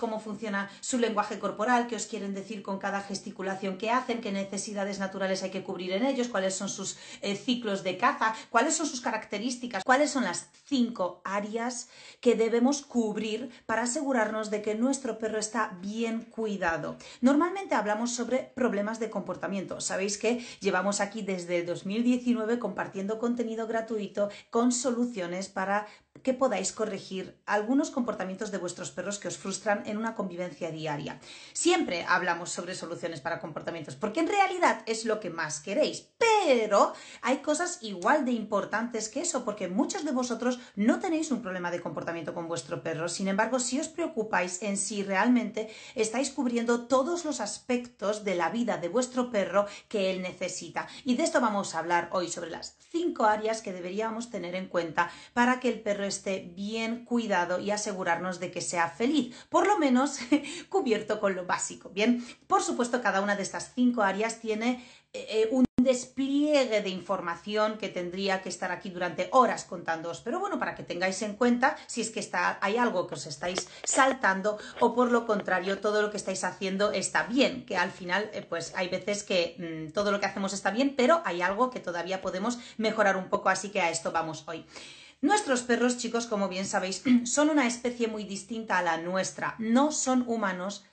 cómo funciona su lenguaje corporal, qué os quieren decir con cada gesticulación que hacen, qué necesidades naturales hay que cubrir en ellos, cuáles son sus eh, ciclos de caza, cuáles son sus características, cuáles son las cinco áreas que debemos cubrir para asegurarnos de que nuestro perro está bien cuidado. Normalmente hablamos sobre problemas de comportamiento. Sabéis que llevamos aquí desde el 2019 compartiendo contenido gratuito con soluciones para que podáis corregir algunos comportamientos de vuestros perros que os frustran en una convivencia diaria. Siempre hablamos sobre soluciones para comportamientos, porque en realidad es lo que más queréis, pero hay cosas igual de importantes que eso, porque muchos de vosotros no tenéis un problema de comportamiento con vuestro perro, sin embargo, si os preocupáis en si realmente estáis cubriendo todos los aspectos de la vida de vuestro perro que él necesita. Y de esto vamos a hablar hoy sobre las cinco áreas que deberíamos tener en cuenta para que el perro esté bien cuidado y asegurarnos de que sea feliz, por lo menos cubierto con lo básico. Bien, por supuesto, cada una de estas cinco áreas tiene eh, eh, un despliegue de información que tendría que estar aquí durante horas contándoos, pero bueno, para que tengáis en cuenta si es que está, hay algo que os estáis saltando o por lo contrario, todo lo que estáis haciendo está bien, que al final eh, pues hay veces que mm, todo lo que hacemos está bien, pero hay algo que todavía podemos mejorar un poco, así que a esto vamos hoy. Nuestros perros, chicos, como bien sabéis, son una especie muy distinta a la nuestra. No son humanos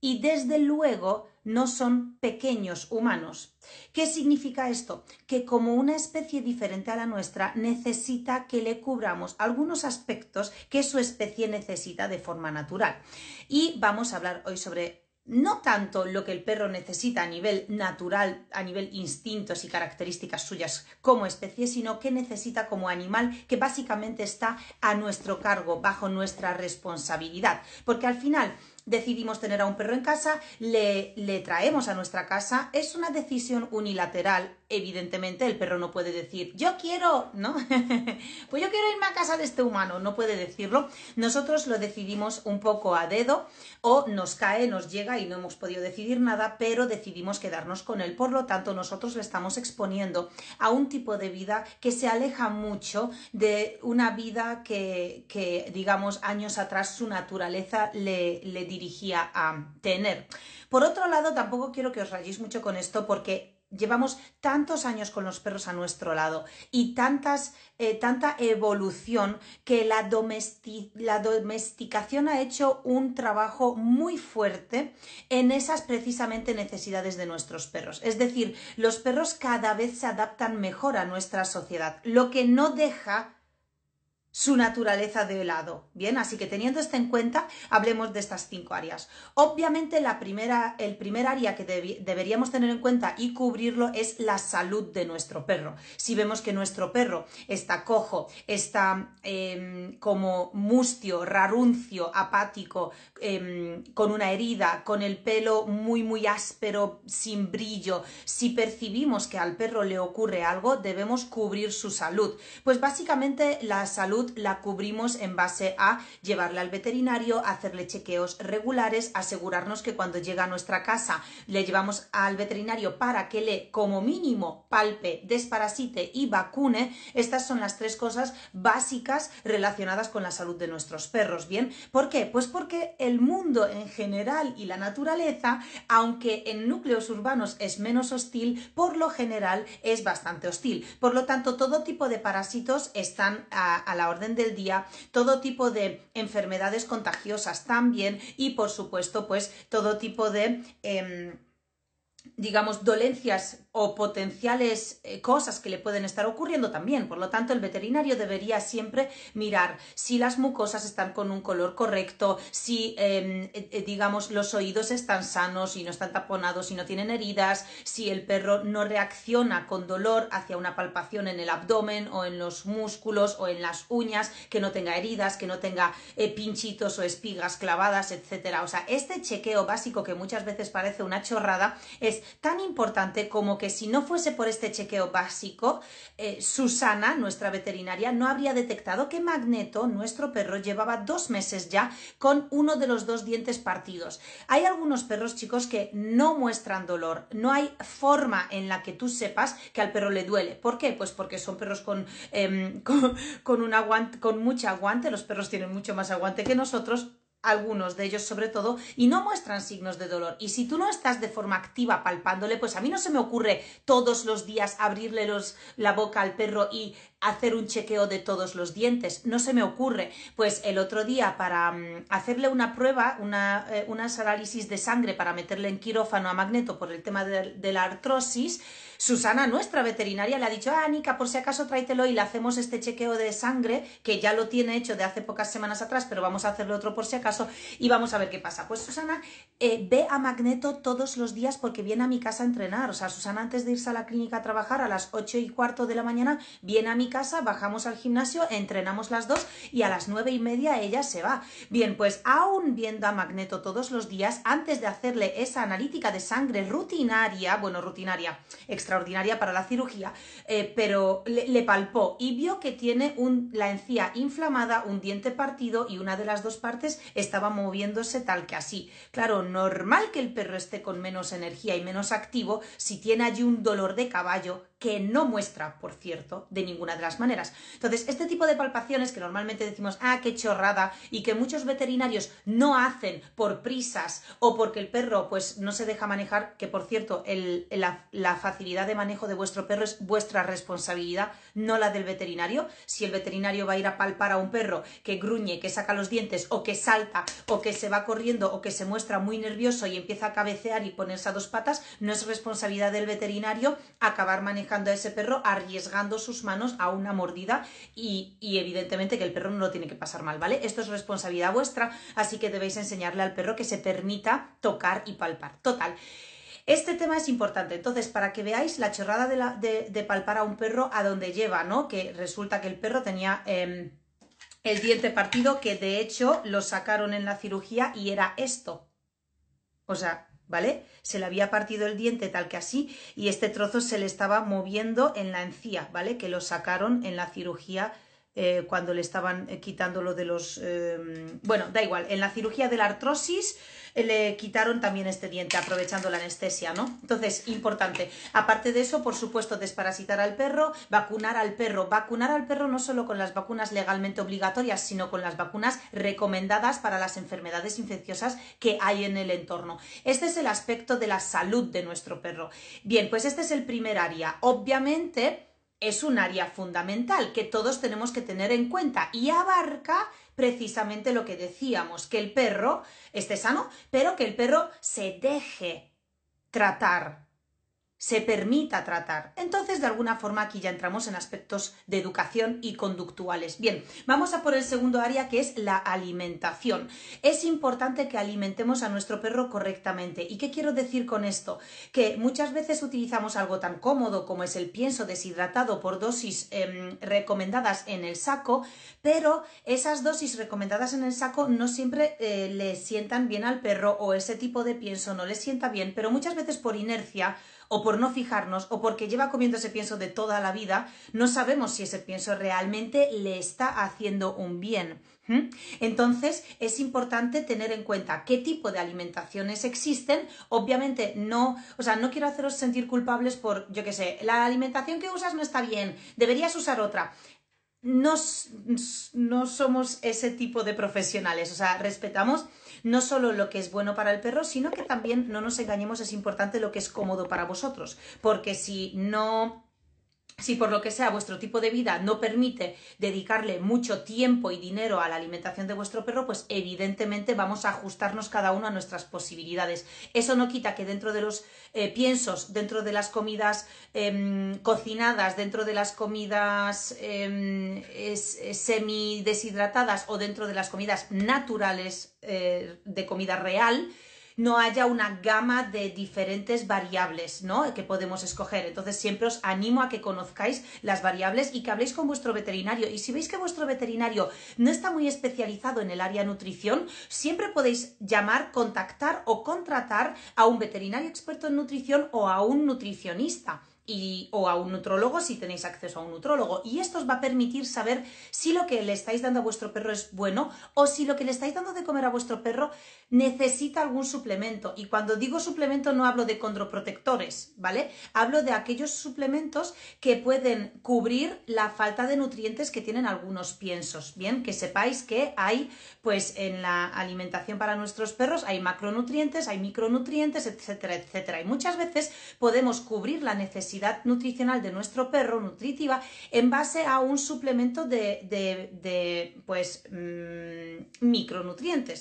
y desde luego no son pequeños humanos. ¿Qué significa esto? Que como una especie diferente a la nuestra necesita que le cubramos algunos aspectos que su especie necesita de forma natural. Y vamos a hablar hoy sobre no tanto lo que el perro necesita a nivel natural, a nivel instintos y características suyas como especie, sino que necesita como animal que básicamente está a nuestro cargo, bajo nuestra responsabilidad. Porque al final decidimos tener a un perro en casa, le, le traemos a nuestra casa, es una decisión unilateral evidentemente el perro no puede decir, yo quiero, ¿no? pues yo quiero irme a casa de este humano, no puede decirlo. Nosotros lo decidimos un poco a dedo o nos cae, nos llega y no hemos podido decidir nada, pero decidimos quedarnos con él. Por lo tanto, nosotros le estamos exponiendo a un tipo de vida que se aleja mucho de una vida que, que digamos, años atrás su naturaleza le, le dirigía a tener. Por otro lado, tampoco quiero que os rayéis mucho con esto porque llevamos tantos años con los perros a nuestro lado y tantas, eh, tanta evolución que la, domesticación ha hecho un trabajo muy fuerte en esas precisamente necesidades de nuestros perros. Es decir, los perros cada vez se adaptan mejor a nuestra sociedad, lo que no deja su naturaleza de helado. Bien, así que teniendo esto en cuenta, hablemos de estas cinco áreas. Obviamente, la primera, el primer área que deberíamos tener en cuenta y cubrirlo es la salud de nuestro perro. Si vemos que nuestro perro está cojo, está em, como mustio, raruncio, apático, em, con una herida, con el pelo muy, muy áspero, sin brillo, si percibimos que al perro le ocurre algo, debemos cubrir su salud. Pues básicamente la salud la cubrimos en base a llevarla al veterinario, hacerle chequeos regulares, asegurarnos que cuando llega a nuestra casa le llevamos al veterinario para que le, como mínimo, palpe, desparasite y vacune. Estas son las tres cosas básicas relacionadas con la salud de nuestros perros. ¿Bien? ¿Por qué? Pues porque el mundo en general y la naturaleza, aunque en núcleos urbanos es menos hostil, por lo general es bastante hostil. Por lo tanto, todo tipo de parásitos están a la orden del día, todo tipo de enfermedades contagiosas también y por supuesto pues todo tipo de... Em, digamos, dolencias o potenciales eh, cosas que le pueden estar ocurriendo también. Por lo tanto, el veterinario debería siempre mirar si las mucosas están con un color correcto, si, em, eh, eh, digamos, los oídos están sanos, y no están taponados, y no tienen heridas, si el perro no reacciona con dolor hacia una palpación en el abdomen o en los músculos o en las uñas, que no tenga heridas, que no tenga pinchitos o espigas clavadas, etc. O sea, este chequeo básico que muchas veces parece una chorrada, es tan importante como que si no fuese por este chequeo básico, eh, Susana, nuestra veterinaria, no habría detectado que Magneto, nuestro perro, llevaba dos meses ya con uno de los dos dientes partidos. Hay algunos perros, chicos, que no muestran dolor, no hay forma en la que tú sepas que al perro le duele. ¿Por qué? Pues porque son perros con, em, con, un con mucho aguante, los perros tienen mucho más aguante que nosotros algunos de ellos sobre todo, y no muestran signos de dolor. Y si tú no estás de forma activa palpándole, pues a mí no se me ocurre todos los días abrirle los, la boca al perro y hacer un chequeo de todos los dientes. No se me ocurre. Pues el otro día, para mm, hacerle una prueba, una, eh, unas análisis de sangre para meterle en quirófano a Magneto por el tema de, la artrosis, Susana, nuestra veterinaria, le ha dicho, ah, Nica, por si acaso tráetelo y le hacemos este chequeo de sangre, que ya lo tiene hecho de hace pocas semanas atrás, pero vamos a hacerle otro por si acaso y vamos a ver qué pasa. Pues Susana eh, ve a Magneto todos los días porque viene a mi casa a entrenar. O sea, Susana antes de irse a la clínica a trabajar a las 8 y cuarto de la mañana, viene a mi casa, bajamos al gimnasio, entrenamos las dos y a las nueve y media ella se va. Bien, pues aún viendo a Magneto todos los días, antes de hacerle esa analítica de sangre rutinaria, bueno, rutinaria, extraordinaria para la cirugía, eh, pero le, le, palpó y vio que tiene un, la encía inflamada, un diente partido y una de las dos partes estaba moviéndose tal que así. Claro, normal que el perro esté con menos energía y menos activo si tiene allí un dolor de caballo que no muestra, por cierto, de ninguna de las maneras. Entonces, este tipo de palpaciones que normalmente decimos, ah, qué chorrada, y que muchos veterinarios no hacen por prisas o porque el perro pues no se deja manejar, que por cierto, la, la facilidad de manejo de vuestro perro es vuestra responsabilidad, no la del veterinario. Si el veterinario va a ir a palpar a un perro que gruñe, que saca los dientes o que salta o que se va corriendo o que se muestra muy nervioso y empieza a cabecear y ponerse a dos patas, no es responsabilidad del veterinario acabar manejando a ese perro, arriesgando sus manos a una mordida y, evidentemente que el perro no lo tiene que pasar mal, ¿vale? Esto es responsabilidad vuestra, así que debéis enseñarle al perro que se permita tocar y palpar. Total. Este tema es importante, entonces, para que veáis la chorrada de, de, palpar a un perro a donde lleva, ¿no? Que resulta que el perro tenía em, el diente partido, que de hecho lo sacaron en la cirugía y era esto. O sea, ¿vale? Se le había partido el diente tal que así y este trozo se le estaba moviendo en la encía, ¿vale? Que lo sacaron en la cirugía eh, cuando le estaban eh, lo de los... Eh, bueno, da igual, en la cirugía de la artrosis le quitaron también este diente aprovechando la anestesia, ¿no? Entonces, importante. Aparte de eso, por supuesto, desparasitar al perro, vacunar al perro. Vacunar al perro no solo con las vacunas legalmente obligatorias, sino con las vacunas recomendadas para las enfermedades infecciosas que hay en el entorno. Este es el aspecto de la salud de nuestro perro. Bien, pues este es el primer área. Obviamente, es un área fundamental que todos tenemos que tener en cuenta y abarca precisamente lo que decíamos, que el perro esté sano, pero que el perro se deje tratar, se permita tratar. Entonces, de alguna forma, aquí ya entramos en aspectos de educación y conductuales. Bien, vamos a por el segundo área que es la alimentación. Es importante que alimentemos a nuestro perro correctamente. ¿Y qué quiero decir con esto? Que muchas veces utilizamos algo tan cómodo como es el pienso deshidratado por dosis em, recomendadas en el saco, pero esas dosis recomendadas en el saco no siempre eh, le sientan bien al perro o ese tipo de pienso no le sienta bien, pero muchas veces por inercia o por no fijarnos, o porque lleva comiendo ese pienso de toda la vida, no sabemos si ese pienso realmente le está haciendo un bien. Entonces es importante tener en cuenta qué tipo de alimentaciones existen. Obviamente no, o sea, no quiero haceros sentir culpables por, yo qué sé, la alimentación que usas no está bien, deberías usar otra. No, no somos ese tipo de profesionales, o sea, respetamos no solo lo que es bueno para el perro, sino que también, no nos engañemos, es importante lo que es cómodo para vosotros, porque si no si por lo que sea vuestro tipo de vida no permite dedicarle mucho tiempo y dinero a la alimentación de vuestro perro, pues evidentemente vamos a ajustarnos cada uno a nuestras posibilidades. Eso no quita que dentro de los eh, piensos, dentro de las comidas em, cocinadas, dentro de las comidas em, eh, semideshidratadas semi deshidratadas o dentro de las comidas naturales eh, de comida real, no haya una gama de diferentes variables ¿no? que podemos escoger. Entonces siempre os animo a que conozcáis las variables y que habléis con vuestro veterinario. Y si veis que vuestro veterinario no está muy especializado en el área nutrición, siempre podéis llamar, contactar o contratar a un veterinario experto en nutrición o a un nutricionista o a un nutrólogo si tenéis acceso a un nutrólogo. Y esto os va a permitir saber si lo que le estáis dando a vuestro perro es bueno o si lo que le estáis dando de comer a vuestro perro necesita algún suplemento. Y cuando digo suplemento no hablo de condroprotectores, ¿vale? Hablo de aquellos suplementos que pueden cubrir la falta de nutrientes que tienen algunos piensos. Bien, que sepáis que hay, pues en la alimentación para nuestros perros hay macronutrientes, hay micronutrientes, etcétera, etcétera. Y muchas veces podemos cubrir la necesidad nutricional de nuestro perro, nutritiva, en base a un suplemento de, pues, mm, micronutrientes.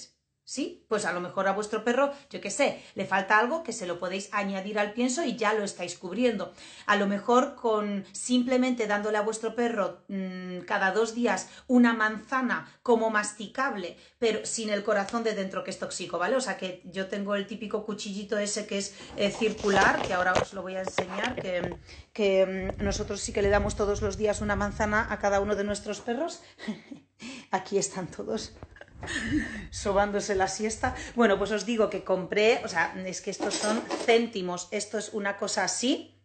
¿Sí? Pues a lo mejor a vuestro perro, yo qué sé, le falta algo que se lo podéis añadir al pienso y ya lo estáis cubriendo. A lo mejor con simplemente dándole a vuestro perro mm, cada dos días una manzana como masticable, pero sin el corazón de dentro que es tóxico, ¿vale? O sea que yo tengo el típico cuchillito ese que es eh, circular, que ahora os lo voy a enseñar, que, mm, nosotros sí que le damos todos los días una manzana a cada uno de nuestros perros. Aquí están todos. sobándose la siesta. Bueno, pues os digo que compré, o sea, es que estos son céntimos, esto es una cosa así,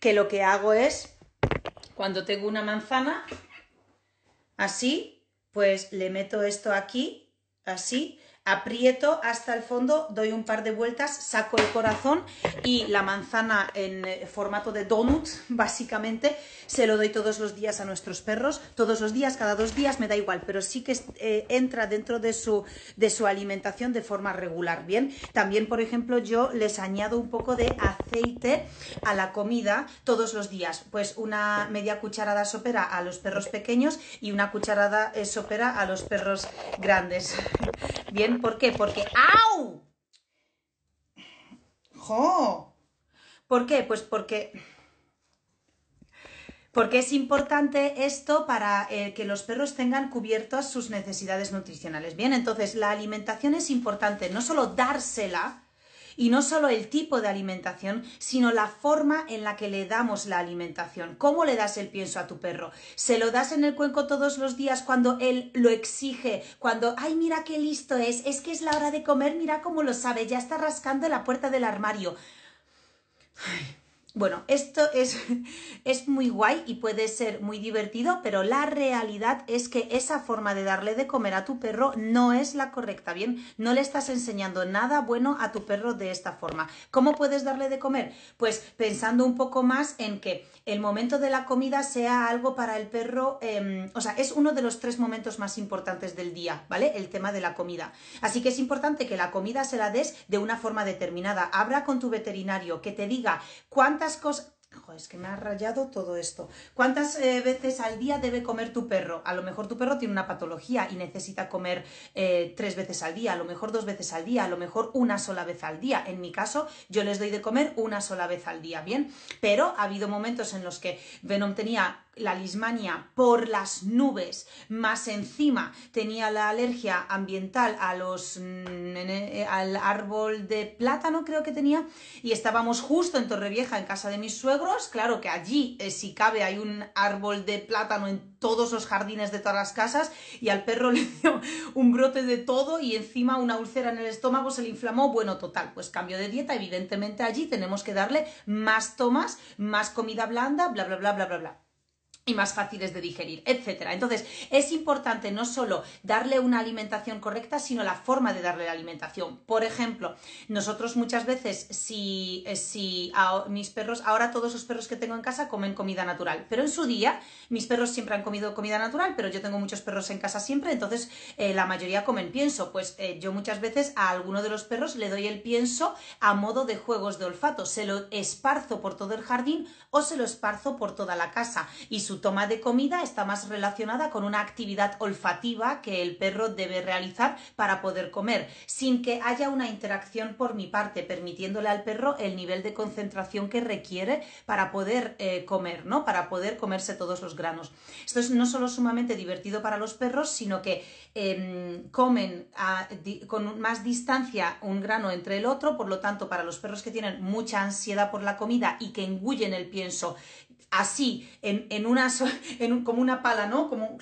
que lo que hago es, cuando tengo una manzana, así, pues le meto esto aquí, así, aprieto hasta el fondo, doy un par de vueltas, saco el corazón y la manzana en eh, formato de donut, básicamente, se lo doy todos los días a nuestros perros, todos los días, cada dos días, me da igual, pero sí que eh, entra dentro de su, de su alimentación de forma regular, ¿bien? También, por ejemplo, yo les añado un poco de aceite a la comida todos los días, pues una media cucharada sopera a los perros pequeños y una cucharada eh, sopera a los perros grandes, ¿bien? ¿Por qué? Porque. ¡Au! ¡Jo! ¿Por qué? Pues porque. Porque es importante esto para eh, que los perros tengan cubiertas sus necesidades nutricionales. Bien, entonces la alimentación es importante, no solo dársela, y no solo el tipo de alimentación, sino la forma en la que le damos la alimentación. ¿Cómo le das el pienso a tu perro? ¿Se lo das en el cuenco todos los días cuando él lo exige? Cuando, ay, mira qué listo es, es que es la hora de comer, mira cómo lo sabe, ya está rascando la puerta del armario. Bueno, esto es, muy guay y puede ser muy divertido, pero la realidad es que esa forma de darle de comer a tu perro no es la correcta, ¿bien? No le estás enseñando nada bueno a tu perro de esta forma. ¿Cómo puedes darle de comer? Pues pensando un poco más en que el momento de la comida sea algo para el perro, em, o sea, es uno de los tres momentos más importantes del día, ¿vale? El tema de la comida. Así que es importante que la comida se la des de una forma determinada. Habla con tu veterinario, que te diga cuánto ¿Cuántas cosas... es que me ha rayado todo esto. ¿Cuántas eh, veces al día debe comer tu perro? A lo mejor tu perro tiene una patología y necesita comer eh, tres veces al día, a lo mejor dos veces al día, a lo mejor una sola vez al día. En mi caso, yo les doy de comer una sola vez al día, ¿bien? Pero ha habido momentos en los que Venom tenía la lismania por las nubes, más encima tenía la alergia ambiental a los mm, eh, al árbol de plátano creo que tenía y estábamos justo en Torrevieja en casa de mis suegros, claro que allí eh, si cabe hay un árbol de plátano en todos los jardines de todas las casas y al perro le dio un brote de todo y encima una úlcera en el estómago se le inflamó, bueno, total, pues cambio de dieta, evidentemente allí tenemos que darle más tomas, más comida blanda, bla bla bla bla bla bla y más fáciles de digerir, etcétera. Entonces, es importante no solo darle una alimentación correcta, sino la forma de darle la alimentación. Por ejemplo, nosotros muchas veces, si, eh, si mis perros, ahora todos los perros que tengo en casa comen comida natural, pero en su día mis perros siempre han comido comida natural, pero yo tengo muchos perros en casa siempre, entonces eh, la mayoría comen pienso. Pues eh, yo muchas veces a alguno de los perros le doy el pienso a modo de juegos de olfato, se lo esparzo por todo el jardín o se lo esparzo por toda la casa y su toma de comida está más relacionada con una actividad olfativa que el perro debe realizar para poder comer, sin que haya una interacción por mi parte, permitiéndole al perro el nivel de concentración que requiere para poder eh, comer, ¿no? Para poder comerse todos los granos. Esto es no solo sumamente divertido para los perros, sino que em, comen con más distancia un grano entre el otro, por lo tanto, para los perros que tienen mucha ansiedad por la comida y que engullen el pienso así, en, en una, en como una pala, ¿no? Como un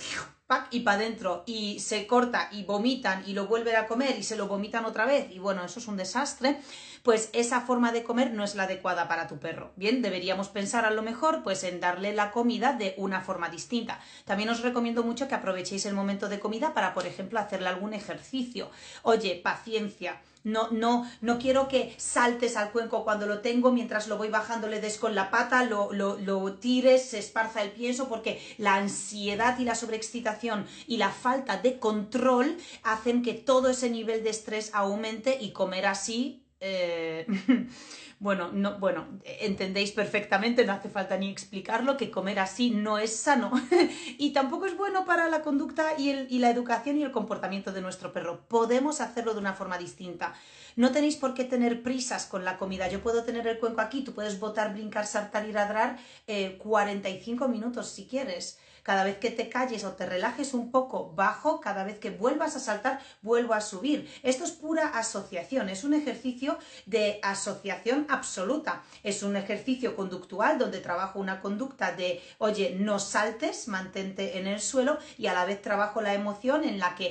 y para adentro y se corta y vomitan y lo vuelven a comer y se lo vomitan otra vez y bueno, eso es un desastre pues esa forma de comer no es la adecuada para tu perro. Bien, deberíamos pensar a lo mejor pues en darle la comida de una forma distinta. También os recomiendo mucho que aprovechéis el momento de comida para, por ejemplo, hacerle algún ejercicio. Oye, paciencia. No, no, no quiero que saltes al cuenco cuando lo tengo, mientras lo voy bajando le des con la pata, lo tires, se esparza el pienso, porque la ansiedad y la sobreexcitación y la falta de control hacen que todo ese nivel de estrés aumente y comer así eh, bueno, no, bueno, entendéis perfectamente, no hace falta ni explicarlo, que comer así no es sano y tampoco es bueno para la conducta y, el, y la educación y el comportamiento de nuestro perro. Podemos hacerlo de una forma distinta. No tenéis por qué tener prisas con la comida. Yo puedo tener el cuenco aquí, tú puedes botar, brincar, saltar y ladrar eh, y 45 minutos si quieres cada vez que te calles o te relajes un poco, bajo, cada vez que vuelvas a saltar, vuelvo a subir. Esto es pura asociación, es un ejercicio de asociación absoluta. Es un ejercicio conductual donde trabajo una conducta de, oye, no saltes, mantente en el suelo y a la vez trabajo la emoción en la que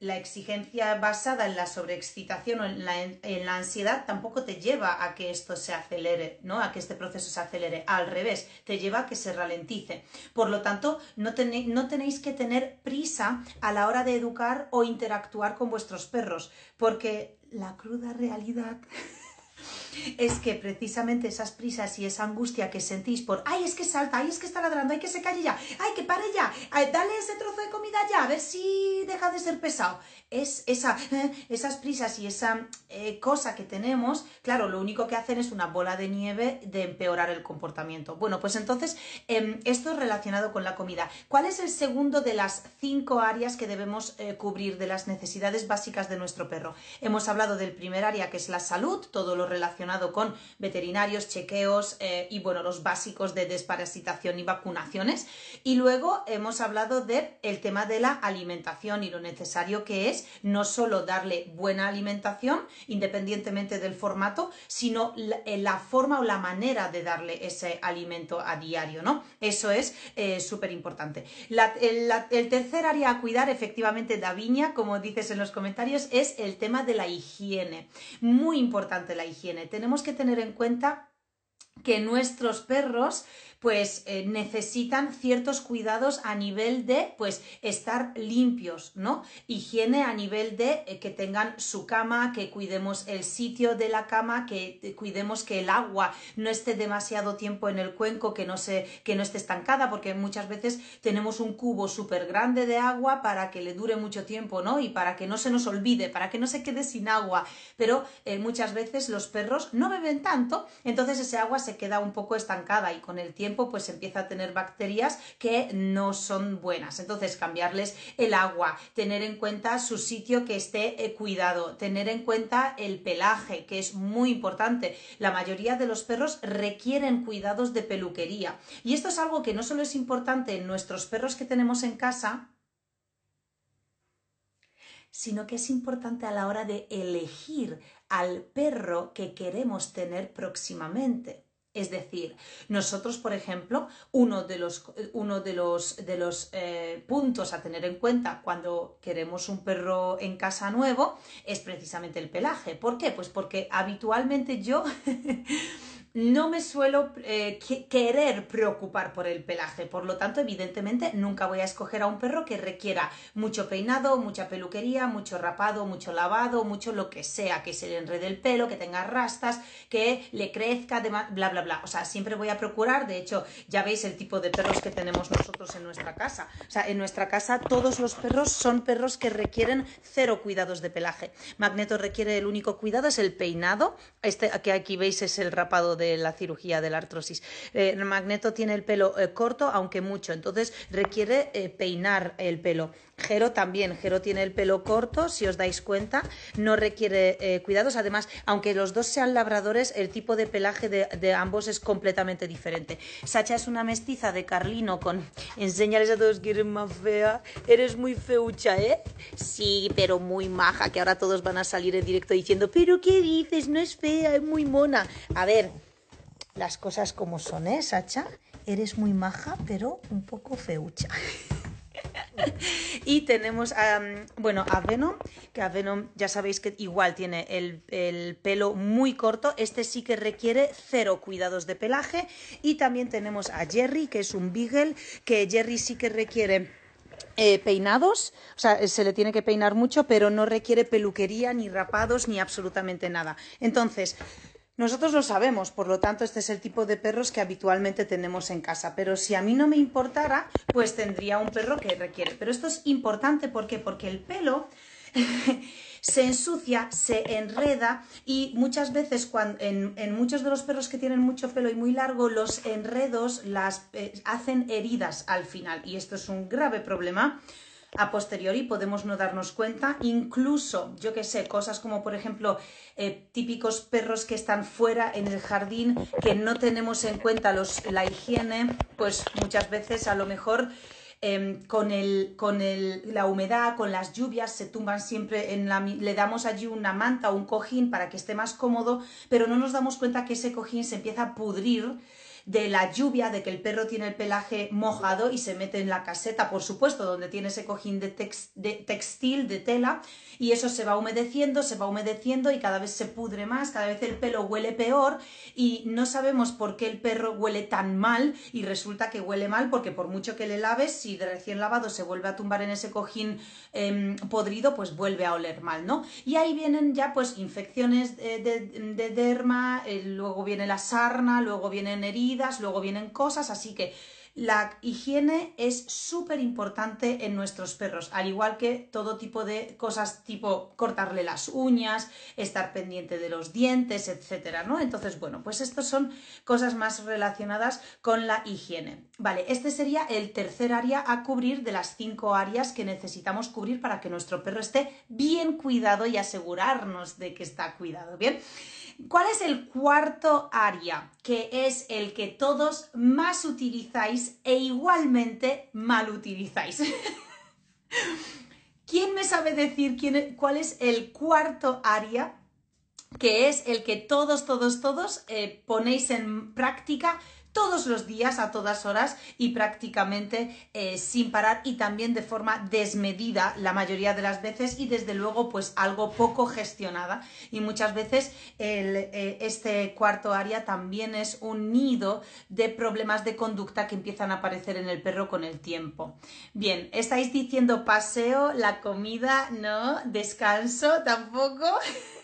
la exigencia basada en la sobreexcitación o en la, en la ansiedad tampoco te lleva a que esto se acelere, ¿no? A que este proceso se acelere. Al revés, te lleva que se ralentice. Por lo tanto, no, no tenéis que tener prisa a la hora de educar o interactuar con vuestros perros, porque la cruda realidad es que precisamente esas prisas y esa angustia que sentís por, ay, es que salta, ay, es que está ladrando, hay que se calle ya, ay, que pare ya, dale ese trozo de comida ya, a ver si deja de ser pesado. Es esa, esas prisas y esa eh, cosa que tenemos, claro, lo único que hacen es una bola de nieve de empeorar el comportamiento. Bueno, pues entonces, em, esto es relacionado con la comida. ¿Cuál es el segundo de las cinco áreas que debemos eh, cubrir de las necesidades básicas de nuestro perro? Hemos hablado del primer área que es la salud, todo lo relacionado con veterinarios, chequeos eh, y bueno, los básicos de desparasitación y vacunaciones. Y luego hemos hablado del tema de la alimentación y lo necesario que es no solo darle buena alimentación, independientemente del formato, sino la, eh, forma o la manera de darle ese alimento a diario, ¿no? Eso es eh, súper importante. El, el, tercer área a cuidar, efectivamente, Daviña, como dices en los comentarios, es el tema de la higiene. Muy importante la higiene tenemos que tener en cuenta que nuestros perros pues eh, necesitan ciertos cuidados a nivel de, pues, estar limpios, ¿no? Higiene a nivel de eh, que tengan su cama, que cuidemos el sitio de la cama, que cuidemos que el agua no esté demasiado tiempo en el cuenco, que no, se, que no esté estancada, porque muchas veces tenemos un cubo súper grande de agua para que le dure mucho tiempo, ¿no? Y para que no se nos olvide, para que no se quede sin agua. Pero eh, muchas veces los perros no beben tanto, entonces ese agua se queda un poco estancada y con el tiempo pues empieza a tener bacterias que no son buenas. Entonces cambiarles el agua, tener en cuenta su sitio que esté eh, cuidado, tener en cuenta el pelaje, que es muy importante. La mayoría de los perros requieren cuidados de peluquería. Y esto es algo que no solo es importante en nuestros perros que tenemos en casa, sino que es importante a la hora de elegir al perro que queremos tener próximamente. Es decir, nosotros, por ejemplo, uno de los, eh, puntos a tener en cuenta cuando queremos un perro en casa nuevo es precisamente el pelaje. ¿Por qué? Pues porque habitualmente yo no me suelo eh, querer preocupar por el pelaje, por lo tanto, evidentemente, nunca voy a escoger a un perro que requiera mucho peinado, mucha peluquería, mucho rapado, mucho lavado, mucho lo que sea, que se le enrede el pelo, que tenga rastas, que le crezca, bla, bla, bla. O sea, siempre voy a procurar, de hecho, ya veis el tipo de perros que tenemos nosotros en nuestra casa. O sea, en nuestra casa todos los perros son perros que requieren cero cuidados de pelaje. Magneto requiere el único cuidado, es el peinado, este que aquí veis es el rapado de la cirugía de la artrosis. Eh, magneto tiene el pelo eh, corto, aunque mucho, entonces requiere eh, peinar el pelo. Jero también, Jero tiene el pelo corto, si os dais cuenta, no requiere cuidados. Además, aunque los dos sean labradores, el tipo de pelaje de, de, ambos es completamente diferente. Sacha es una mestiza de Carlino con enseñales a todos que eres más fea, eres muy feucha, ¿eh? Sí, pero muy maja, que ahora todos van a salir en directo diciendo, pero ¿qué dices? No es fea, es muy mona. A ver, las cosas como son, ¿eh, Sacha? Eres muy maja, pero un poco feucha. y tenemos, a... Mm, bueno, a Venom, que a Venom ya sabéis que igual tiene el, pelo muy corto. Este sí que requiere cero cuidados de pelaje. Y también tenemos a Jerry, que es un Beagle, que Jerry sí que requiere... Eh, peinados, o sea, se le tiene que peinar mucho, pero no requiere peluquería, ni rapados, ni absolutamente nada. Entonces, nosotros lo sabemos, por lo tanto, este es el tipo de perros que habitualmente tenemos en casa. Pero si a mí no me importara, pues tendría un perro que requiere. Pero esto es importante ¿por qué? porque el pelo se ensucia, se enreda y muchas veces en, muchos de los perros que tienen mucho pelo y muy largo, los enredos las eh, hacen heridas al final. Y esto es un grave problema a posteriori podemos no darnos cuenta, incluso, yo que sé, cosas como por ejemplo eh, típicos perros que están fuera en el jardín, que no tenemos en cuenta la higiene, pues muchas veces a lo mejor em, con, la humedad, con las lluvias, se tumban siempre en la... Le damos allí una manta o un cojín para que esté más cómodo, pero no nos damos cuenta que ese cojín se empieza a pudrir de la lluvia, de que el perro tiene el pelaje mojado y se mete en la caseta, por supuesto, donde tiene ese cojín de, textil, de tela, y eso se va humedeciendo, se va humedeciendo y cada vez se pudre más, cada vez el pelo huele peor y no sabemos por qué el perro huele tan mal y resulta que huele mal porque por mucho que le laves, si de recién lavado se vuelve a tumbar en ese cojín em, podrido, pues vuelve a oler mal, ¿no? Y ahí vienen ya pues infecciones de, derma, eh, luego viene la sarna, luego vienen heridas, luego vienen cosas, así que la higiene es súper importante en nuestros perros, al igual que todo tipo de cosas tipo cortarle las uñas, estar pendiente de los dientes, etcétera, ¿no? Entonces, bueno, pues estas son cosas más relacionadas con la higiene. Vale, este sería el tercer área a cubrir de las cinco áreas que necesitamos cubrir para que nuestro perro esté bien cuidado y asegurarnos de que está cuidado, ¿bien? ¿Cuál es el cuarto área? Que es el que todos más utilizáis e igualmente mal utilizáis. ¿Quién me sabe decir quién, e-, cuál es el cuarto área? Que es el que todos, todos, todos eh, ponéis en práctica todos los días, a todas horas y prácticamente eh, sin parar y también de forma desmedida la mayoría de las veces y desde luego pues algo poco gestionada. Y muchas veces eh, este cuarto área también es un nido de problemas de conducta que empiezan a aparecer en el perro con el tiempo. Bien, estáis diciendo paseo, la comida, no, descanso tampoco.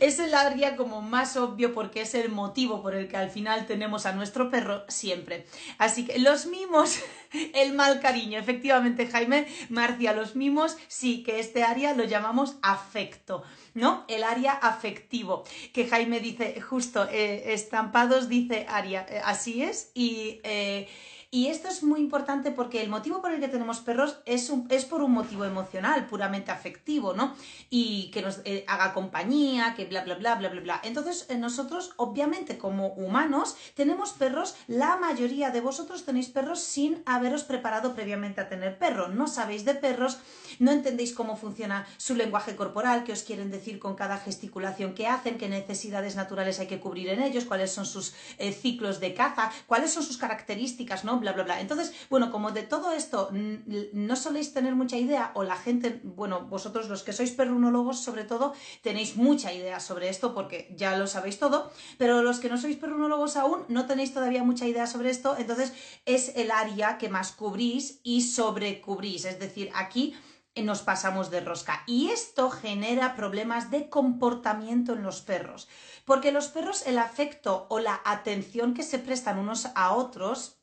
Es el área como más obvio porque es el motivo por el que al final tenemos a nuestro perro siempre. Así que los mimos, el mal cariño, efectivamente Jaime Marcia, los mimos, sí, que este área lo llamamos afecto, ¿no? El área afectivo, que Jaime dice, justo, eh, estampados dice área, eh, así es, y... Eh, y esto es muy importante porque el motivo por el que tenemos perros es, es por un motivo emocional, puramente afectivo, ¿no? Y que nos eh, haga compañía, que bla, bla, bla, bla, bla, bla. Entonces, eh, nosotros, obviamente, como humanos, tenemos perros, la mayoría de vosotros tenéis perros sin haberos preparado previamente a tener perro. No sabéis de perros, no entendéis cómo funciona su lenguaje corporal, qué os quieren decir con cada gesticulación que hacen, qué necesidades naturales hay que cubrir en ellos, cuáles son sus eh, ciclos de caza, cuáles son sus características, ¿no? bla, bla, Entonces, bueno, como de todo esto no soléis tener mucha idea, o la gente, bueno, vosotros los que sois perrunólogos sobre todo, tenéis mucha idea sobre esto porque ya lo sabéis todo, pero los que no sois perrunólogos aún no tenéis todavía mucha idea sobre esto, entonces es el área que más cubrís y sobrecubrís, es decir, aquí eh, nos pasamos de rosca. Y esto genera problemas de comportamiento en los perros, porque los perros el afecto o la atención que se prestan unos a otros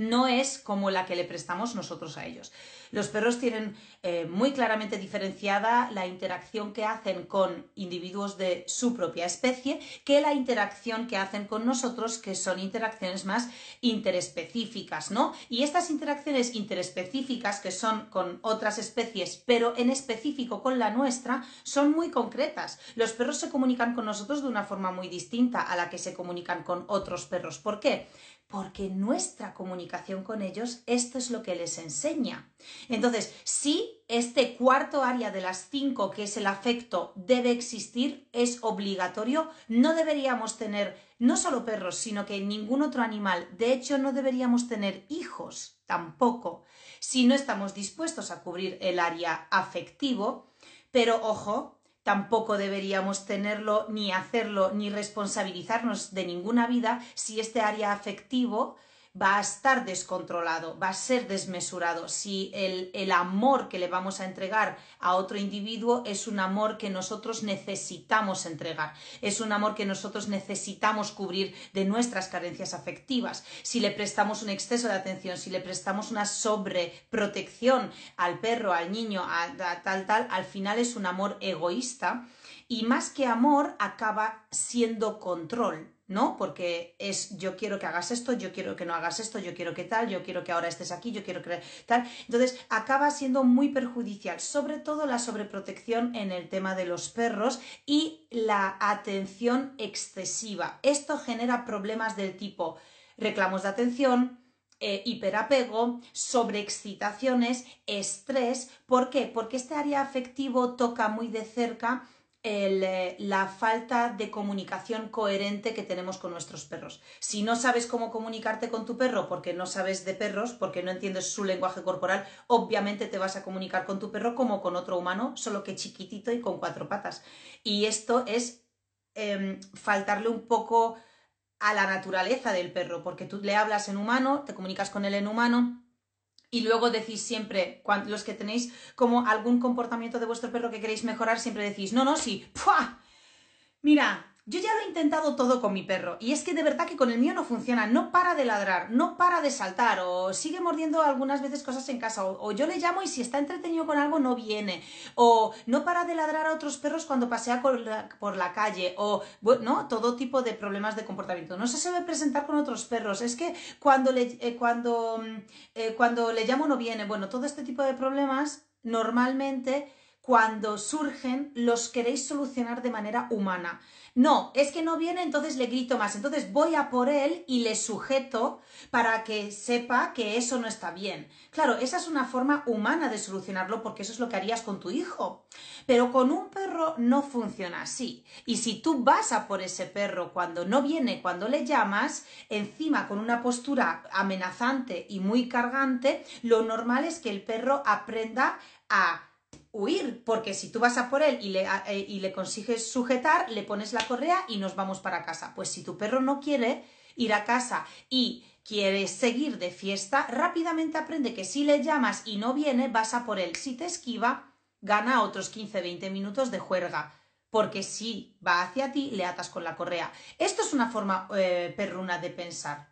no es como la que le prestamos nosotros a ellos. Los perros tienen eh, muy claramente diferenciada la interacción que hacen con individuos de su propia especie que la interacción que hacen con nosotros, que son interacciones más interespecíficas, ¿no? Y estas interacciones interespecíficas, que son con otras especies, pero en específico con la nuestra, son muy concretas. Los perros se comunican con nosotros de una forma muy distinta a la que se comunican con otros perros. ¿Por qué? porque nuestra comunicación con ellos, esto es lo que les enseña. Entonces, si este cuarto área de las cinco, que es el afecto, debe existir, es obligatorio, no deberíamos tener no solo perros, sino que ningún otro animal, de hecho, no deberíamos tener hijos tampoco, si no estamos dispuestos a cubrir el área afectivo, pero ojo, tampoco deberíamos tenerlo ni hacerlo ni responsabilizarnos de ninguna vida si este área afectivo va a estar descontrolado, va a ser desmesurado. Si el, amor que le vamos a entregar a otro individuo es un amor que nosotros necesitamos entregar, es un amor que nosotros necesitamos cubrir de nuestras carencias afectivas. Si le prestamos un exceso de atención, si le prestamos una sobreprotección al perro, al niño, a tal, tal, al final es un amor egoísta y más que amor acaba siendo control ¿no? Porque es yo quiero que hagas esto, yo quiero que no hagas esto, yo quiero que tal, yo quiero que ahora estés aquí, yo quiero que tal. Entonces acaba siendo muy perjudicial, sobre todo la sobreprotección en el tema de los perros y la atención excesiva. Esto genera problemas del tipo reclamos de atención, eh, hiperapego, sobreexcitaciones, estrés. ¿Por qué? Porque este área afectivo toca muy de cerca eh, la falta de comunicación coherente que tenemos con nuestros perros. Si no sabes cómo comunicarte con tu perro porque no sabes de perros, porque no entiendes su lenguaje corporal, obviamente te vas a comunicar con tu perro como con otro humano, solo que chiquitito y con cuatro patas. Y esto es em, faltarle un poco a la naturaleza del perro, porque tú le hablas en humano, te comunicas con él en humano, y luego decís siempre, los que tenéis como algún comportamiento de vuestro perro que queréis mejorar, siempre decís, no, no, sí, ¡pua! Mira, yo ya lo he intentado todo con mi perro y es que de verdad que con el mío no funciona, no para de ladrar, no para de saltar o sigue mordiendo algunas veces cosas en casa o, yo le llamo y si está entretenido con algo no viene o no para de ladrar a otros perros cuando pasea por la, calle o no todo tipo de problemas de comportamiento. No se ve presentar con otros perros, es que cuando le, eh, cuando, mm, eh, cuando le llamo no viene, bueno, todo este tipo de problemas normalmente cuando surgen los queréis solucionar de manera humana. No, es que no viene, entonces le grito más. Entonces voy a por él y le sujeto para que sepa que eso no está bien. Claro, esa es una forma humana de solucionarlo porque eso es lo que harías con tu hijo. Pero con un perro no funciona así. Y si tú vas a por ese perro cuando no viene, cuando le llamas, encima con una postura amenazante y muy cargante, lo normal es que el perro aprenda a huir, porque si tú vas a por él eh, y le, consigues sujetar, le pones la correa y nos vamos para casa. Pues si tu perro no quiere ir a casa y quiere seguir de fiesta, rápidamente aprende que si le llamas y no viene, vas a por él. Si te esquiva, gana otros 15-20 minutos de juerga, porque si va hacia ti, le atas con la correa. Esto es una forma eh, perruna de pensar.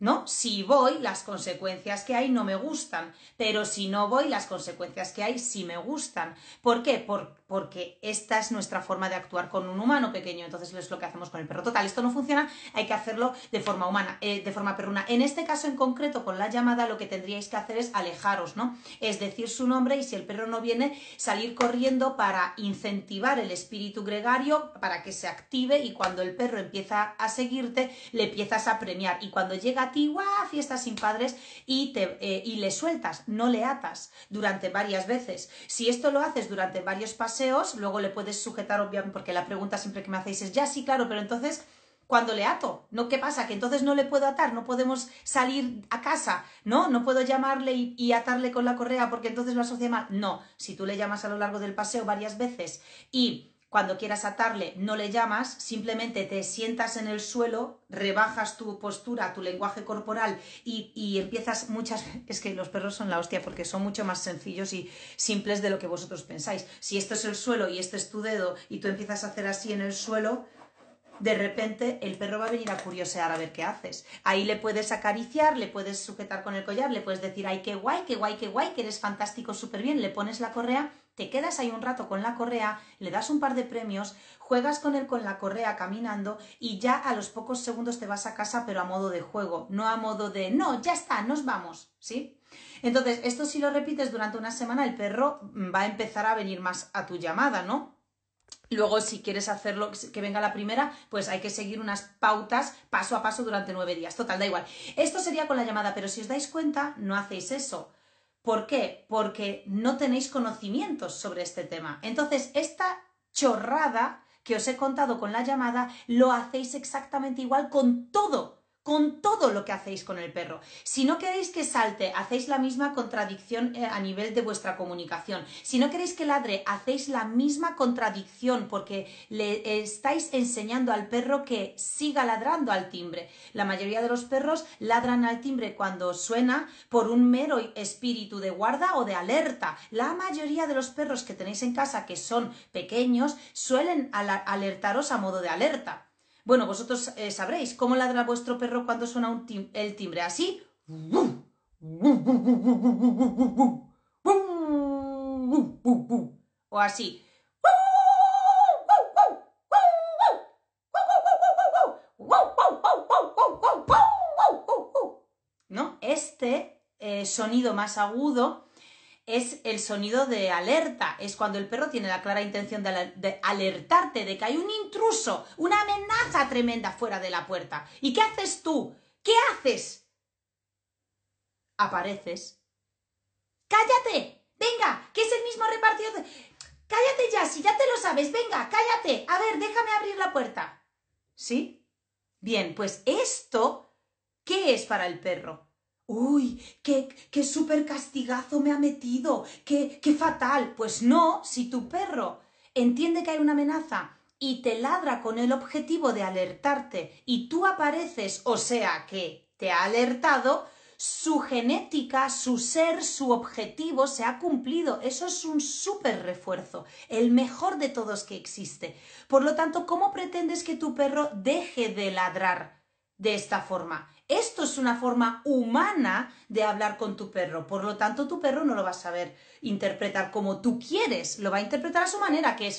¿no? Si voy, las consecuencias que hay no me gustan, pero si no voy, las consecuencias que hay sí me gustan. ¿Por qué? Por, porque esta es nuestra forma de actuar con un humano pequeño, entonces es lo que hacemos con el perro. Total, esto no funciona, hay que hacerlo de forma humana, eh, de forma perruna. En este caso en concreto, con la llamada, lo que tendríais que hacer es alejaros, ¿no? Es decir su nombre y si el perro no viene, salir corriendo para incentivar el espíritu gregario, para que se active y cuando el perro empieza a seguirte, le empiezas a premiar. Y cuando llega a ti, ¡guau! Fiesta sin padres y, eh, y le sueltas, no le atas durante varias veces. Si esto lo haces durante varios pasos, luego le puedes sujetar, obviamente, porque la pregunta siempre que me hacéis es, ya sí, claro, pero entonces, ¿cuándo le ato? ¿No qué pasa? Que entonces no le puedo atar, no podemos salir a casa, ¿no? No puedo llamarle y, atarle con la correa porque entonces lo asocia mal. No, si tú le llamas a lo largo del paseo varias veces y cuando quieras atarle, no le llamas, simplemente te sientas en el suelo, rebajas tu postura, tu lenguaje corporal y, empiezas muchas... Es que los perros son la hostia porque son mucho más sencillos y simples de lo que vosotros pensáis. Si esto es el suelo y este es tu dedo y tú empiezas a hacer así en el suelo, de repente el perro va a venir a curiosear a ver qué haces. Ahí le puedes acariciar, le puedes sujetar con el collar, le puedes decir, ay, qué guay, qué guay, qué guay, que eres fantástico, súper bien, le pones la correa te quedas ahí un rato con la correa, le das un par de premios, juegas con él con la correa caminando y ya a los pocos segundos te vas a casa, pero a modo de juego, no a modo de no, ya está, nos vamos, ¿sí? Entonces, esto si lo repites durante una semana, el perro mm, va a empezar a venir más a tu llamada, ¿no? Luego, si quieres hacerlo que venga la primera, pues hay que seguir unas pautas paso a paso durante nueve días. Total, da igual. Esto sería con la llamada, pero si os dais cuenta, no hacéis eso. ¿Por qué? Porque no tenéis conocimientos sobre este tema. Entonces, esta chorrada que os he contado con la llamada, lo hacéis exactamente igual con todo con todo lo que hacéis con el perro. Si no queréis que salte, hacéis la misma contradicción eh, a nivel de vuestra comunicación. Si no queréis que ladre, hacéis la misma contradicción porque le estáis enseñando al perro que siga ladrando al timbre. La mayoría de los perros ladran al timbre cuando suena por un mero espíritu de guarda o de alerta. La mayoría de los perros que tenéis en casa que son pequeños suelen alertaros a modo de alerta. Bueno, vosotros sabréis cómo ladra vuestro perro cuando suena el timbre. Así. O así. ¿No? Este sonido más agudo es el sonido de alerta, es cuando el perro tiene la clara intención de, alertarte de que hay un intruso, una amenaza tremenda fuera de la puerta. ¿Y qué haces tú? ¿Qué haces? Apareces. ¡Cállate! ¡Venga! ¡Que es el mismo repartido? ¡Cállate ya! Si ya te lo sabes, venga, cállate. A ver, déjame abrir la puerta. ¿Sí? Bien, pues esto, ¿qué es para el perro? uy, qué, qué súper castigazo me ha metido, qué, qué fatal. Pues no, si tu perro entiende que hay una amenaza y te ladra con el objetivo de alertarte y tú apareces, o sea que te ha alertado, su genética, su ser, su objetivo se ha cumplido. Eso es un súper refuerzo, el mejor de todos que existe. Por lo tanto, ¿cómo pretendes que tu perro deje de ladrar? de esta forma. Esto es una forma humana de hablar con tu perro. Por lo tanto, tu perro no lo va a saber interpretar como tú quieres. Lo va a interpretar a su manera, que es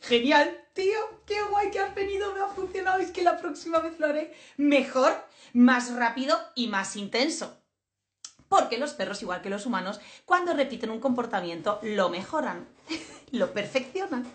genial, tío, qué guay que has venido, me ha funcionado. Es que la próxima vez lo haré mejor, más rápido y más intenso porque los perros, igual que los humanos, cuando repiten un comportamiento, lo mejoran, lo perfeccionan.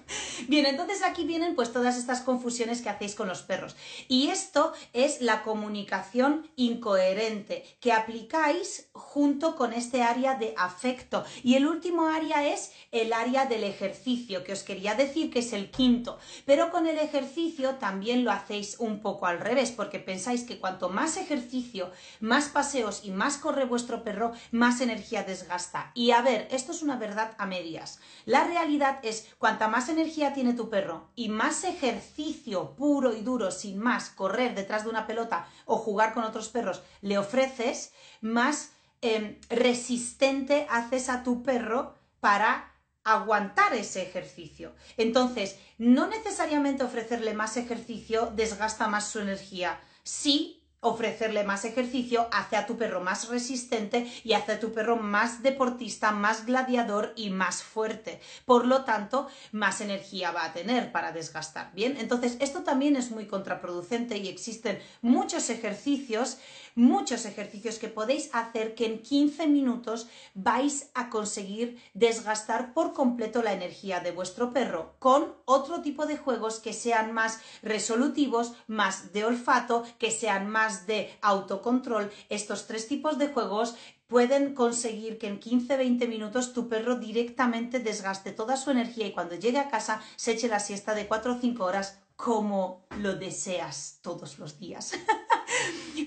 Bien, entonces aquí vienen pues todas estas confusiones que hacéis con los perros. Y esto es la comunicación incoherente que aplicáis junto con este área de afecto. Y el último área es el área del ejercicio, que os quería decir que es el quinto. Pero con el ejercicio también lo hacéis un poco al revés, porque pensáis que cuanto más ejercicio, más paseos y más corre vuestro perro, más energía desgasta. Y a ver, esto es una verdad a medias. La realidad es, cuanta más energía tiene tu perro y más ejercicio puro y duro, sin más, correr detrás de una pelota o jugar con otros perros, le ofreces, más em, resistente haces a tu perro para aguantar ese ejercicio. Entonces, no necesariamente ofrecerle más ejercicio desgasta más su energía. Sí, ofrecerle más ejercicio hace a tu perro más resistente y hace a tu perro más deportista, más gladiador y más fuerte. Por lo tanto, más energía va a tener para desgastar. Bien, entonces esto también es muy contraproducente y existen muchos ejercicios muchos ejercicios que podéis hacer que en 15 minutos vais a conseguir desgastar por completo la energía de vuestro perro con otro tipo de juegos que sean más resolutivos, más de olfato, que sean más de autocontrol. Estos tres tipos de juegos pueden conseguir que en 15-20 minutos tu perro directamente desgaste toda su energía y cuando llegue a casa se eche la siesta de 4 o 5 horas como lo deseas todos los días.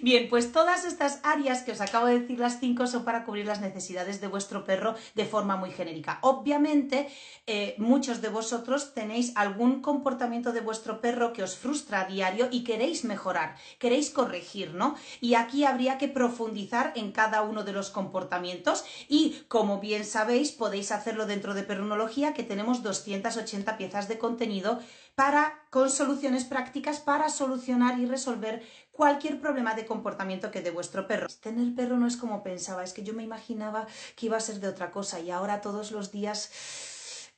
Bien, pues todas estas áreas que os acabo de decir, las cinco, son para cubrir las necesidades de vuestro perro de forma muy genérica. Obviamente, eh, muchos de vosotros tenéis algún comportamiento de vuestro perro que os frustra a diario y queréis mejorar, queréis corregir, ¿no? Y aquí habría que profundizar en cada uno de los comportamientos y, como bien sabéis, podéis hacerlo dentro de Perrunología, que tenemos 280 piezas de contenido para, con soluciones prácticas para solucionar y resolver cualquier problema de comportamiento que de vuestro perro. Tener perro no es como pensaba, es que yo me imaginaba que iba a ser de otra cosa y ahora todos los días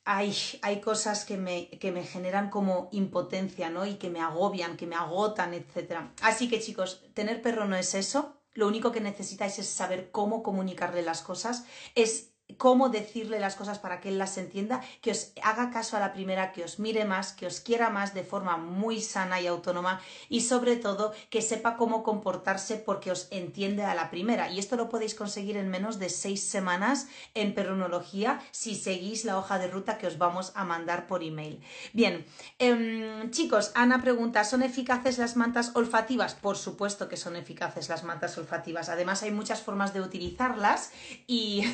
hay, cosas que me, generan como impotencia, ¿no? Y que me agobian, que me agotan, etc. Así que chicos, tener perro no es eso. Lo único que necesitáis es saber cómo comunicarle las cosas, es cómo decirle las cosas para que él las entienda, que os haga caso a la primera, que os mire más, que os quiera más de forma muy sana y autónoma y sobre todo que sepa cómo comportarse porque os entiende a la primera. Y esto lo podéis conseguir en menos de seis semanas en Peronología si seguís la hoja de ruta que os vamos a mandar por email. Bien, em, chicos, Ana pregunta, ¿son eficaces las mantas olfativas? Por supuesto que son eficaces las mantas olfativas. Además hay muchas formas de utilizarlas y...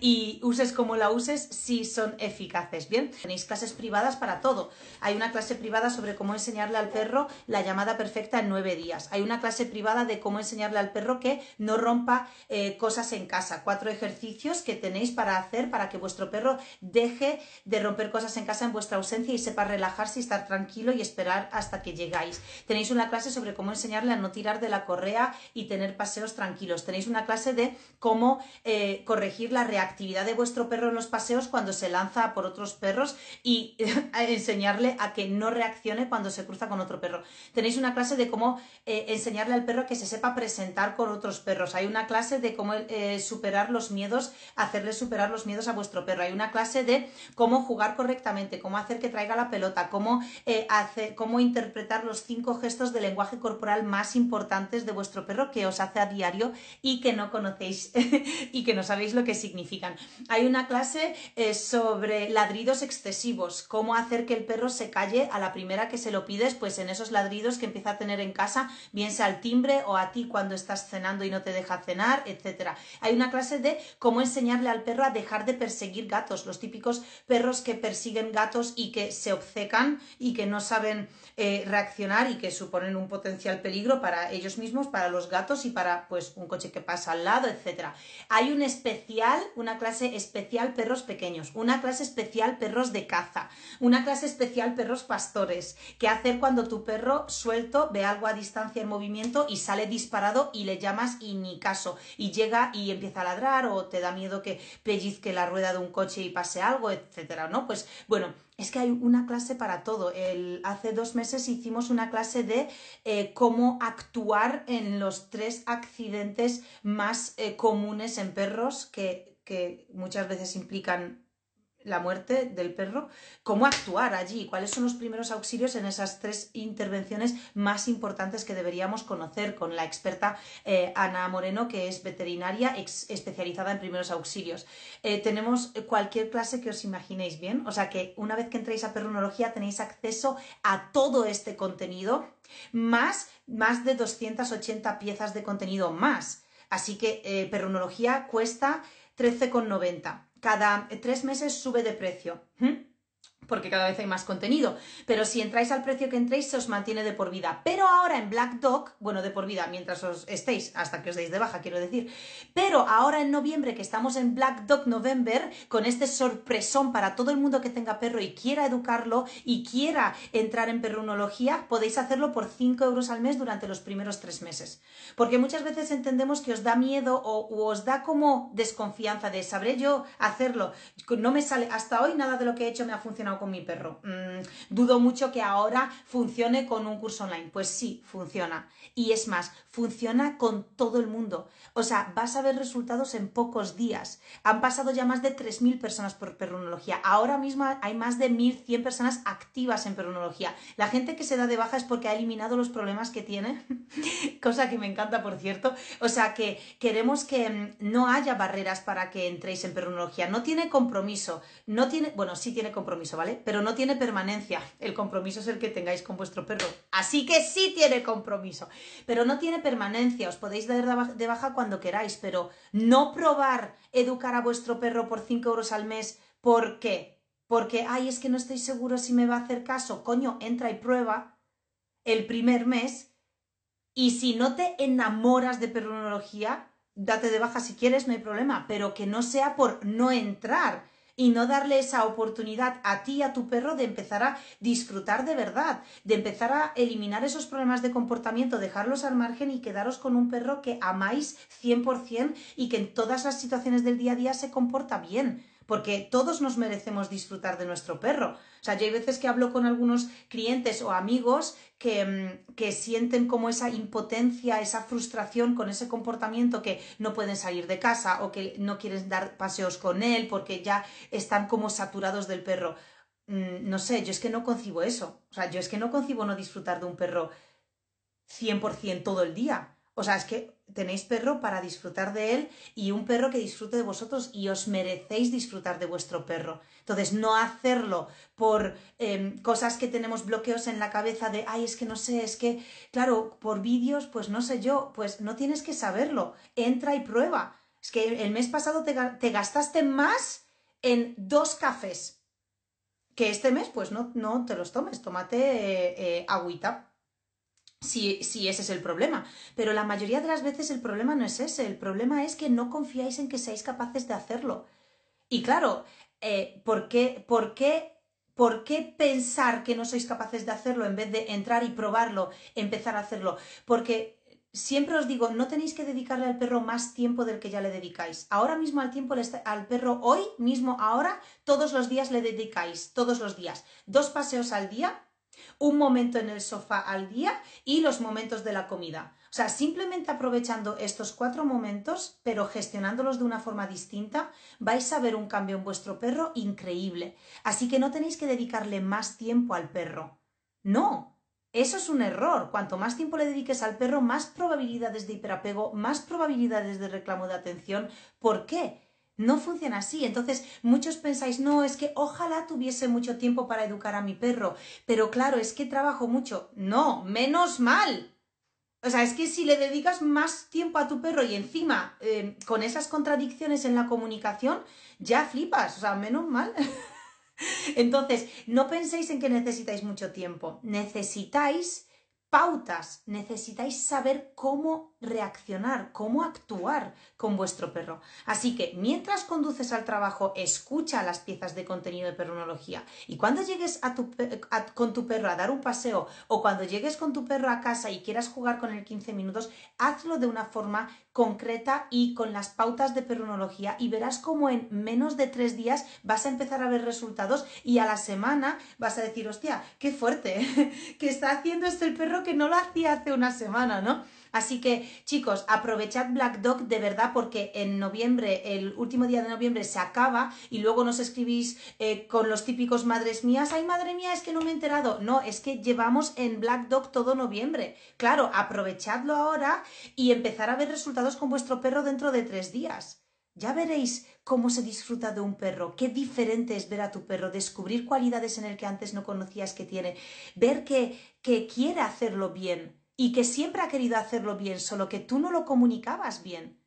y uses como la uses, si son eficaces. Bien, tenéis clases privadas para todo. Hay una clase privada sobre cómo enseñarle al perro la llamada perfecta en nueve días. Hay una clase privada de cómo enseñarle al perro que no rompa eh, cosas en casa. Cuatro ejercicios que tenéis para hacer para que vuestro perro deje de romper cosas en casa en vuestra ausencia y sepa relajarse y estar tranquilo y esperar hasta que llegáis. Tenéis una clase sobre cómo enseñarle a no tirar de la correa y tener paseos tranquilos. Tenéis una clase de cómo eh, corregir la reactividad de vuestro perro en los paseos cuando se lanza por otros perros y enseñarle a que no reaccione cuando se cruza con otro perro. Tenéis una clase de cómo eh, enseñarle al perro que se sepa presentar con otros perros. Hay una clase de cómo eh, superar los miedos, hacerle superar los miedos a vuestro perro. Hay una clase de cómo jugar correctamente, cómo hacer que traiga la pelota, cómo, eh, cómo interpretar los cinco gestos de lenguaje corporal más importantes de vuestro perro que os hace a diario y que no conocéis y que no sabéis lo que significa hay una clase eh, sobre ladridos excesivos, cómo hacer que el perro se calle a la primera que se lo pides, pues en esos ladridos que empieza a tener en casa, bien sea al timbre o a ti cuando estás cenando y no te deja cenar, etc. Hay una clase de cómo enseñarle al perro a dejar de perseguir gatos, los típicos perros que persiguen gatos y que se obcecan y que no saben eh, reaccionar y que suponen un potencial peligro para ellos mismos, para los gatos y para pues un coche que pasa al lado, etc. Hay un especial una clase especial perros pequeños, una clase especial perros de caza, una clase especial perros pastores, ¿Qué hacer cuando tu perro suelto ve algo a distancia en movimiento y sale disparado y le llamas y ni caso, y llega y empieza a ladrar o te da miedo que pellizque la rueda de un coche y pase algo, etcétera, ¿no? Pues bueno, es que hay una clase para todo. hace dos meses hicimos una clase de eh, cómo actuar en los tres accidentes más eh, comunes en perros que que muchas veces implican la muerte del perro, cómo actuar allí, cuáles son los primeros auxilios en esas tres intervenciones más importantes que deberíamos conocer con la experta eh, Ana Moreno, que es veterinaria especializada en primeros auxilios. Eh, tenemos cualquier clase que os imaginéis bien, o sea que una vez que entréis a Perrunología tenéis acceso a todo este contenido, más, más de 280 piezas de contenido más. Así que eh, Perrunología cuesta 13,90. Cada eh, tres meses sube de precio porque cada vez hay más contenido. Pero si entráis al precio que entréis, se os mantiene de por vida. Pero ahora en Black Dog, bueno, de por vida mientras os estéis, hasta que os deis de baja, quiero decir. Pero ahora en noviembre, que estamos en Black Dog November, con este sorpresón para todo el mundo que tenga perro y quiera educarlo y quiera entrar en perrunología, podéis hacerlo por 5 euros al mes durante los primeros tres meses. Porque muchas veces entendemos que os da miedo o, o os da como desconfianza de sabré yo hacerlo. No me sale, hasta hoy nada de lo que he hecho me ha funcionado con mi perro. Mm, dudo mucho que ahora funcione con un curso online. Pues sí, funciona. Y es más, funciona con todo el mundo. O sea, vas a ver resultados en pocos días. Han pasado ya más de 3.000 personas por perronología. Ahora mismo hay más de 1.100 personas activas en Peronología, La gente que se da de baja es porque ha eliminado los problemas que tiene, cosa que me encanta, por cierto. O sea, que queremos que mm, no haya barreras para que entréis en Peronología, No tiene compromiso. No tiene, bueno, sí tiene compromiso, ¿vale? Pero no tiene permanencia. El compromiso es el que tengáis con vuestro perro. Así que sí tiene compromiso. Pero no tiene permanencia. Os podéis dar de baja cuando queráis, pero no probar educar a vuestro perro por 5 euros al mes. ¿Por qué? Porque, ay, es que no estoy seguro si me va a hacer caso. Coño, entra y prueba el primer mes. Y si no te enamoras de perronología, date de baja si quieres, no hay problema. Pero que no sea por no entrar y no darle esa oportunidad a ti y a tu perro de empezar a disfrutar de verdad, de empezar a eliminar esos problemas de comportamiento, dejarlos al margen y quedaros con un perro que amáis 100% y que en todas las situaciones del día a día se comporta bien porque todos nos merecemos disfrutar de nuestro perro. O sea, yo hay veces que hablo con algunos clientes o amigos que, mm, que, sienten como esa impotencia, esa frustración con ese comportamiento que no pueden salir de casa o que no quieren dar paseos con él porque ya están como saturados del perro. Mm, no sé, yo es que no concibo eso. O sea, yo es que no concibo no disfrutar de un perro 100% todo el día. O sea, es que tenéis perro para disfrutar de él y un perro que disfrute de vosotros y os merecéis disfrutar de vuestro perro. Entonces, no hacerlo por em, cosas que tenemos bloqueos en la cabeza de, ay, es que no sé, es que, claro, por vídeos, pues no sé yo, pues no tienes que saberlo, entra y prueba. Es que el mes pasado te, gastaste más en dos cafés. Que este mes, pues no, no te los tomes, tómate eh, eh agüita si, ese es el problema. Pero la mayoría de las veces el problema no es ese, el problema es que no confiáis en que seáis capaces de hacerlo. Y claro, eh, ¿por, qué, por, ¿por, qué, pensar que no sois capaces de hacerlo en vez de entrar y probarlo, empezar a hacerlo? Porque siempre os digo, no tenéis que dedicarle al perro más tiempo del que ya le dedicáis. Ahora mismo al tiempo al perro, hoy mismo, ahora, todos los días le dedicáis, todos los días. Dos paseos al día, un momento en el sofá al día y los momentos de la comida. O sea, simplemente aprovechando estos cuatro momentos, pero gestionándolos de una forma distinta, vais a ver un cambio en vuestro perro increíble. Así que no tenéis que dedicarle más tiempo al perro. No, eso es un error. Cuanto más tiempo le dediques al perro, más probabilidades de hiperapego, más probabilidades de reclamo de atención. ¿Por qué? No funciona así. Entonces, muchos pensáis, no, es que ojalá tuviese mucho tiempo para educar a mi perro, pero claro, es que trabajo mucho. No, menos mal. O sea, es que si le dedicas más tiempo a tu perro y encima em, con esas contradicciones en la comunicación, ya flipas. O sea, menos mal. Entonces, no penséis en que necesitáis mucho tiempo. Necesitáis pautas, necesitáis saber cómo reaccionar, cómo actuar con vuestro perro. Así que mientras conduces al trabajo, escucha las piezas de contenido de peronología Y cuando llegues a tu, con tu perro a dar un paseo o cuando llegues con tu perro a casa y quieras jugar con él 15 minutos, hazlo de una forma concreta y con las pautas de peronología y verás cómo en menos de tres días vas a empezar a ver resultados y a la semana vas a decir, hostia, qué fuerte, que está haciendo esto el perro que no lo hacía hace una semana, ¿no? Así que chicos, aprovechad Black Dog de verdad porque en noviembre, el último día de noviembre se acaba y luego nos escribís eh, con los típicos madres mías, ay madre mía, es que no me he enterado. No, es que llevamos en Black Dog todo noviembre. Claro, aprovechadlo ahora y empezar a ver resultados con vuestro perro dentro de tres días. Ya veréis cómo se disfruta de un perro, qué diferente es ver a tu perro, descubrir cualidades en el que antes no conocías que tiene, ver que, que quiere hacerlo bien, y que siempre ha querido hacerlo bien, solo que tú no lo comunicabas bien.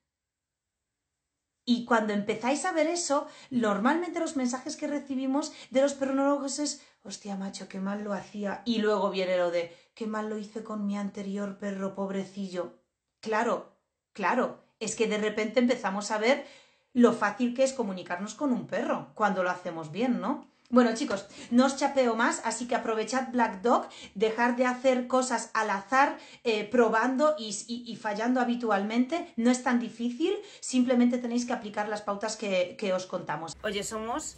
Y cuando empezáis a ver eso, normalmente los mensajes que recibimos de los perronólogos es, hostia macho, qué mal lo hacía. Y luego viene lo de, qué mal lo hice con mi anterior perro pobrecillo. Claro, claro, es que de repente empezamos a ver lo fácil que es comunicarnos con un perro cuando lo hacemos bien, ¿no? Bueno, chicos, no os chapeo más, así que aprovechad Black Dog, dejar de hacer cosas al azar, eh, probando y, fallando habitualmente. No es tan difícil, simplemente tenéis que aplicar las pautas que, que os contamos. Oye, somos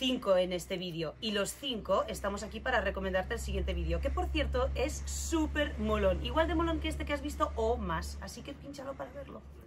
cinco en este vídeo y los cinco estamos aquí para recomendarte el siguiente vídeo, que por cierto es súper molón, igual de molón que este que has visto o más, así que pinchalo para verlo.